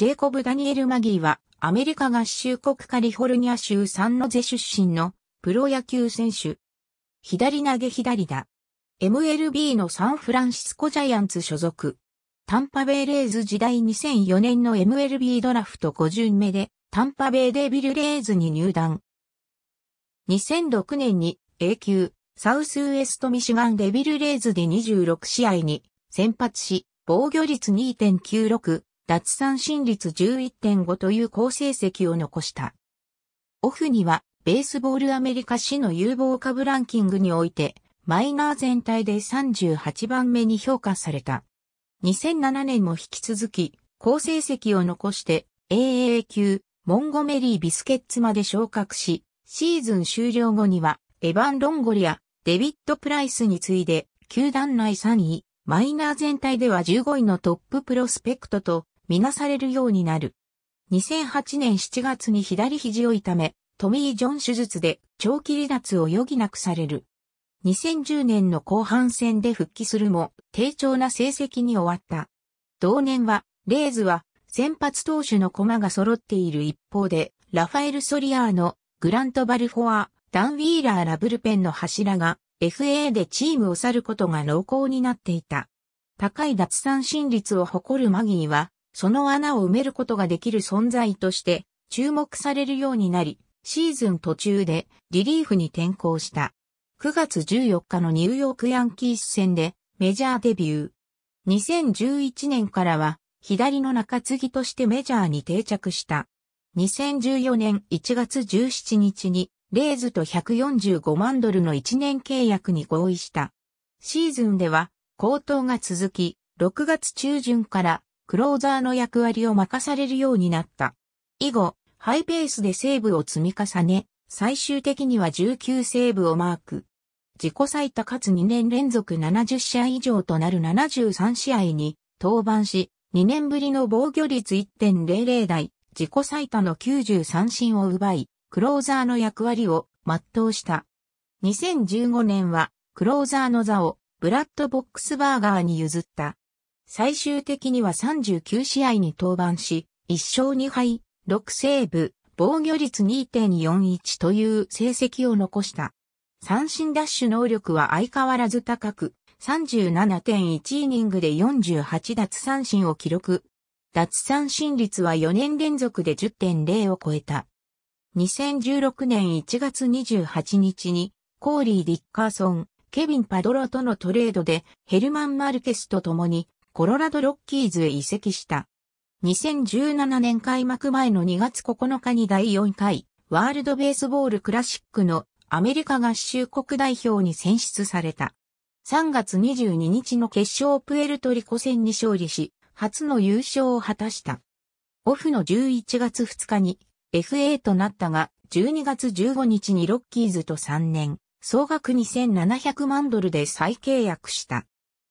ジェイコブ・ダニエル・マギーは、アメリカ合衆国カリフォルニア州サンノゼ出身のプロ野球選手。左投げ左打。MLB のサンフランシスコジャイアンツ所属。タンパベイレーズ時代2004年の MLB ドラフト5巡目で、タンパベイデビルレーズに入団。2006年に A 級、サウスウエストミシガンデビルレーズで26試合に先発し、防御率2.96、奪三振率11.5という好成績を残した。オフには、ベースボールアメリカ市の有望株ランキングにおいて、マイナー全体で38番目に評価された。2007年も引き続き、好成績を残して a a 級モンゴメリー・ビスケッツまで昇格し、シーズン終了後にはエヴァン・ロンゴリア、デビッド・プライスに次いで、球団内3位、マイナー全体では15位のトッププロスペクトとみなされるようになる。2008年7月に左肘を痛め、トミー・ジョン手術で長期離脱を余儀なくされる。2010年の後半戦で復帰するも、低調な成績に終わった。同年は、レーズは先発投手の駒が揃っている一方で、ラファエル・ソリアーノ、グラント・バルフォア、ダン・ウィーラーラブルペンの柱が FA でチームを去ることが濃厚になっていた。高い脱三振率を誇るマギーはその穴を埋めることができる存在として注目されるようになり、シーズン途中でリリーフに転向した。9月14日のニューヨークヤンキース戦でメジャーデビュー。2011年からは左の中継ぎとしてメジャーに定着した。2014年1月17日にレイズと145万ドルの1年契約に合意した。シーズンでは高騰が続き、6月中旬からクローザーの役割を任されるようになった。以後、ハイペースでセーブを積み重ね、最終的には19セーブをマーク。自己最多かつ2年連続70試合以上となる73試合に登板し、2年ぶりの防御率1.00台、自己最多の9 3三を奪い、クローザーの役割を全うした。2015年は、クローザーの座をブラッドボックスバーガーに譲った。最終的には39試合に登板し、1勝2敗、6セーブ、防御率2.41という成績を残した。三振ダッシュ能力は相変わらず高く、37.1イニングで48奪三振を記録。奪三振率は4年連続で10.0を超えた。2016年1月28日に、コーリー・ディッカーソン、ケビン・パドロとのトレードで、ヘルマン・マルケスと共に、コロラドロッキーズへ移籍した。2017年開幕前の2月9日に第4回ワールドベースボールクラシックのアメリカ合衆国代表に選出された。3月22日の決勝プエルトリコ戦に勝利し、初の優勝を果たした。オフの11月2日に FA となったが、12月15日にロッキーズと3年、総額2700万ドルで再契約した。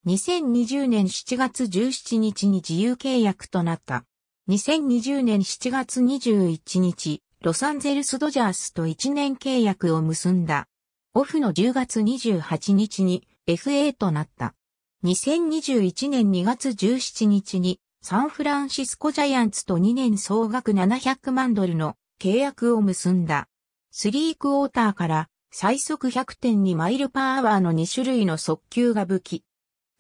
2020年7月17日に自由契約となった。2020年7月21日、ロサンゼルスドジャースと1年契約を結んだ。オフの10月28日に FA となった。2021年2月17日にサンフランシスコジャイアンツと2年総額700万ドルの契約を結んだ。スリークォーターから最速100点にマイルパーアワーの2種類の速球が武器。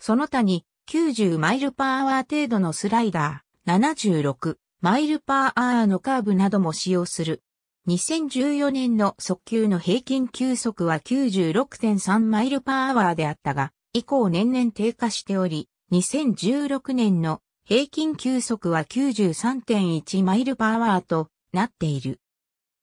その他に90マイルパーアワー程度のスライダー、76マイルパーアワーのカーブなども使用する。2014年の速球の平均球速は96.3マイルパーアワーであったが、以降年々低下しており、2016年の平均球速は93.1マイルパーアワーとなっている。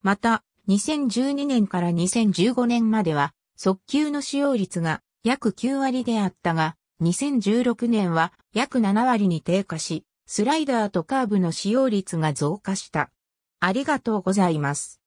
また、2012年から2015年までは、速球の使用率が約9割であったが、2016年は約7割に低下し、スライダーとカーブの使用率が増加した。ありがとうございます。